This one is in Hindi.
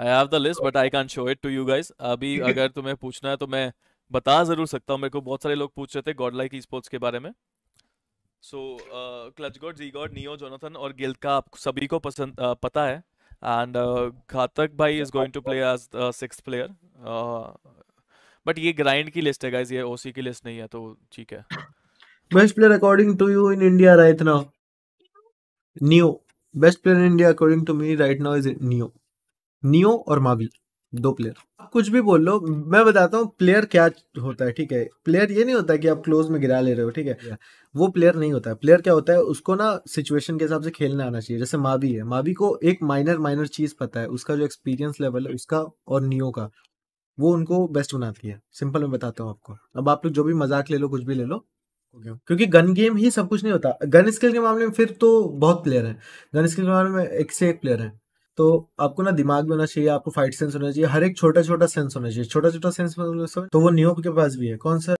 I have the list but I can show it to you guys अभी अगर तुम्हें पूछना है तो मैं बता जरूर सकता हूं मेरे को बहुत सारे लोग पूछ रहे थे गॉड लाइक ईस्पोर्ट्स के बारे में so Clutch God ji God Neo Jonathan और गिल्ड का आप सभी को पसंद uh, पता है एंड घातक uh, भाई is going to play as six player but ये ग्राइंड की लिस्ट है गाइस ये ओसी की लिस्ट नहीं है तो ठीक है best player according to you in India right now Neo best player in India according to me right now is Neo Neo और मावी दो प्लेयर आप कुछ भी बोल लो मैं बताता हूँ प्लेयर क्या होता है ठीक है प्लेयर ये नहीं होता कि आप क्लोज में गिरा ले रहे हो ठीक है वो प्लेयर नहीं होता है प्लेयर क्या होता है उसको ना सिचुएशन के हिसाब से खेलने आना चाहिए जैसे मावी है मावी को एक माइनर माइनर चीज पता है उसका जो एक्सपीरियंस लेवल है उसका और नियो का वो उनको बेस्ट बनाती है सिंपल मैं बताता हूँ आपको अब आप लोग जो भी मजाक ले लो कुछ भी ले लो क्योंकि गन गेम ही सब कुछ नहीं होता गन स्किल के मामले में फिर तो बहुत प्लेयर है गन स्किल के मामले में एक से एक प्लेयर है तो आपको ना दिमाग में होना चाहिए आपको फाइट सेंस होना चाहिए हर एक छोटा छोटा सेंस होना चाहिए छोटा छोटा सेंस तो वो नियोक के पास भी है कौन सा